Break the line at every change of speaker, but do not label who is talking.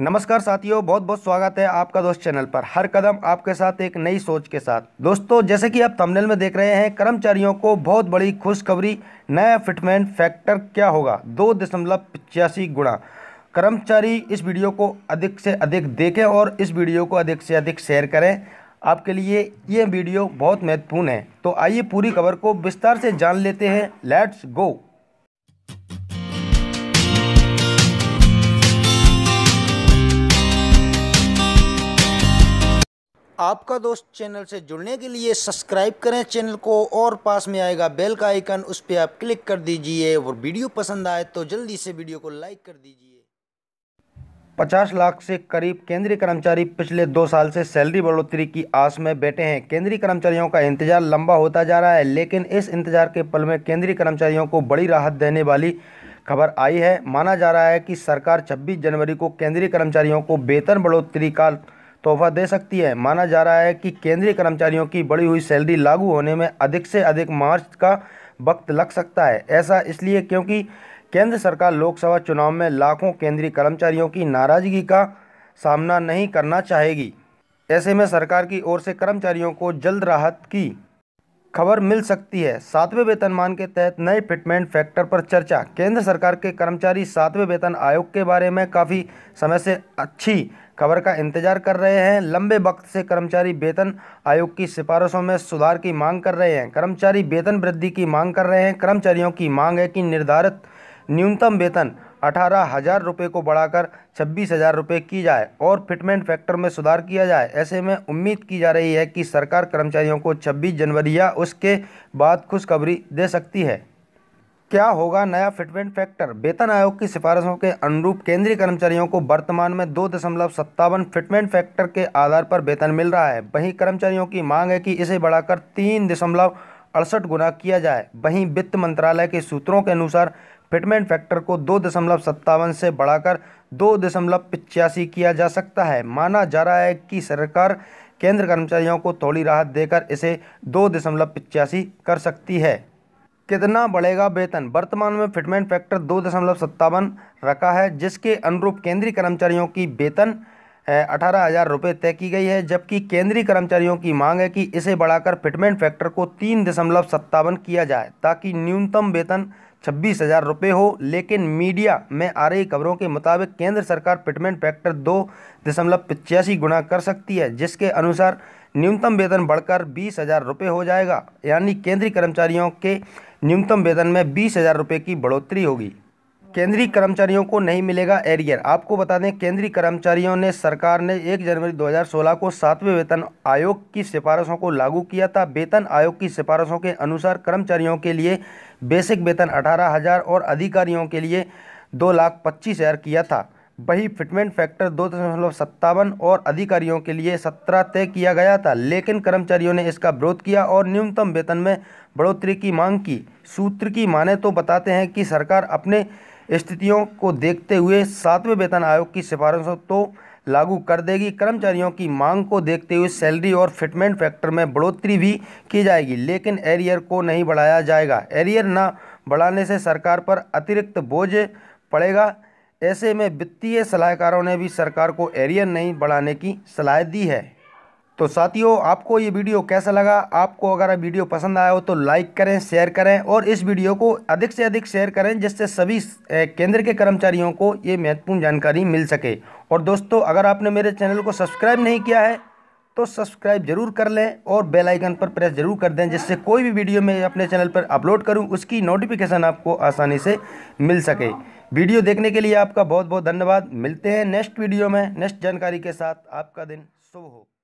नमस्कार साथियों बहुत बहुत स्वागत है आपका दोस्त चैनल पर हर कदम आपके साथ एक नई सोच के साथ दोस्तों जैसे कि आप थंबनेल में देख रहे हैं कर्मचारियों को बहुत बड़ी खुशखबरी नया फिटमेंट फैक्टर क्या होगा दो दशमलव पचासी गुणा कर्मचारी इस वीडियो को अधिक से अधिक देखें और इस वीडियो को अधिक से अधिक शेयर करें आपके लिए ये वीडियो बहुत महत्वपूर्ण है तो आइए पूरी खबर को विस्तार से जान लेते हैं लेट्स गो आपका दोस्त चैनल से जुड़ने के लिए सब्सक्राइब करें चैनल को और पास में आएगा बेल का आइकन उस पर आप क्लिक कर दीजिए और वीडियो पसंद आए तो जल्दी से वीडियो को लाइक कर दीजिए 50 लाख से करीब केंद्रीय कर्मचारी पिछले दो साल से सैलरी बढ़ोतरी की आस में बैठे हैं केंद्रीय कर्मचारियों का इंतजार लंबा होता जा रहा है लेकिन इस इंतजार के पल में केंद्रीय कर्मचारियों को बड़ी राहत देने वाली खबर आई है माना जा रहा है कि सरकार 26 जनवरी को केंद्रीय कर्मचारियों को वेतन बढ़ोतरी का तोहफा दे सकती है माना जा रहा है कि केंद्रीय कर्मचारियों की बढ़ी हुई सैलरी लागू होने में अधिक से अधिक मार्च का वक्त लग सकता है ऐसा इसलिए क्योंकि केंद्र सरकार लोकसभा चुनाव में लाखों केंद्रीय कर्मचारियों की नाराजगी का सामना नहीं करना चाहेगी ऐसे में सरकार की ओर से कर्मचारियों को जल्द राहत की खबर मिल सकती है सातवें वेतनमान के तहत नए फिटमेंट फैक्टर पर चर्चा केंद्र सरकार के कर्मचारी सातवें वेतन आयोग के बारे में काफ़ी समय से अच्छी खबर का इंतजार कर रहे हैं लंबे वक्त से कर्मचारी वेतन आयोग की सिफारिशों में सुधार की मांग कर रहे हैं कर्मचारी वेतन वृद्धि की मांग कर रहे हैं कर्मचारियों की मांग है कि निर्धारित न्यूनतम वेतन अठारह हज़ार रुपये को बढ़ाकर छब्बीस हज़ार रुपये की जाए और फिटमेंट फैक्टर में सुधार किया जाए ऐसे में उम्मीद की जा रही है कि सरकार कर्मचारियों को छब्बीस जनवरी या उसके बाद खुशखबरी दे सकती है क्या होगा नया फिटमेंट फैक्टर वेतन आयोग की सिफारिशों के अनुरूप केंद्रीय कर्मचारियों को वर्तमान में दो दशमलव सत्तावन फिटमेंट फैक्टर के आधार पर वेतन मिल रहा है वहीं कर्मचारियों की मांग है कि इसे बढ़ाकर तीन दशमलव अड़सठ गुना किया जाए वहीं वित्त मंत्रालय के सूत्रों के अनुसार फिटमेंट फैक्टर को दो दशमलव सत्तावन से बढ़ाकर दो दशमलव पिचासी किया जा सकता है माना जा रहा है कि सरकार केंद्र कर्मचारियों को थोड़ी राहत देकर इसे दो दशमलव पिचासी कर सकती है कितना बढ़ेगा वेतन वर्तमान में फिटमेंट फैक्टर दो दशमलव सत्तावन रखा है जिसके अनुरूप केंद्रीय कर्मचारियों की वेतन अठारह हज़ार रुपये तय की गई है जबकि केंद्रीय कर्मचारियों की मांग है कि इसे बढ़ाकर फिटमेंट फैक्टर को तीन दशमलव सत्तावन किया जाए ताकि न्यूनतम वेतन छब्बीस हज़ार रुपये हो लेकिन मीडिया में आ रही खबरों के मुताबिक केंद्र सरकार पिटमेंट फैक्टर दो दशमलव पचासी गुना कर सकती है जिसके अनुसार न्यूनतम वेतन बढ़कर बीस हज़ार रुपये हो जाएगा यानी केंद्रीय कर्मचारियों के न्यूनतम वेतन में बीस हज़ार रुपये की बढ़ोतरी होगी केंद्रीय कर्मचारियों को नहीं मिलेगा एरियर आपको बता दें केंद्रीय कर्मचारियों ने सरकार ने 1 जनवरी 2016 को सातवें वेतन आयोग की सिफारिशों को लागू किया था वेतन आयोग की सिफारिशों के अनुसार कर्मचारियों के लिए बेसिक वेतन अठारह हज़ार और अधिकारियों के लिए दो लाख पच्चीस हज़ार किया था वही फिटमेंट फैक्टर दो दशमलव सत्तावन और अधिकारियों के लिए सत्रह तय किया गया था लेकिन कर्मचारियों ने इसका विरोध किया और न्यूनतम वेतन में बढ़ोतरी की मांग की सूत्र की माने तो बताते हैं कि सरकार अपने स्थितियों को देखते हुए सातवें वेतन आयोग की सिफारिशों तो लागू कर देगी कर्मचारियों की मांग को देखते हुए सैलरी और फिटमेंट फैक्टर में बढ़ोतरी भी की जाएगी लेकिन एरियर को नहीं बढ़ाया जाएगा एरियर न बढ़ाने से सरकार पर अतिरिक्त बोझ पड़ेगा ऐसे में वित्तीय सलाहकारों ने भी सरकार को एरियर नहीं बढ़ाने की सलाह दी है तो साथियों आपको ये वीडियो कैसा लगा आपको अगर वीडियो पसंद आया हो तो लाइक करें शेयर करें और इस वीडियो को अधिक से अधिक शेयर करें जिससे सभी केंद्र के कर्मचारियों को ये महत्वपूर्ण जानकारी मिल सके और दोस्तों अगर आपने मेरे चैनल को सब्सक्राइब नहीं किया है तो सब्सक्राइब जरूर कर लें और बेल आइकन पर प्रेस जरूर कर दें जिससे कोई भी वीडियो मैं अपने चैनल पर अपलोड करूं उसकी नोटिफिकेशन आपको आसानी से मिल सके वीडियो देखने के लिए आपका बहुत बहुत धन्यवाद मिलते हैं नेक्स्ट वीडियो में नेक्स्ट जानकारी के साथ आपका दिन शुभ हो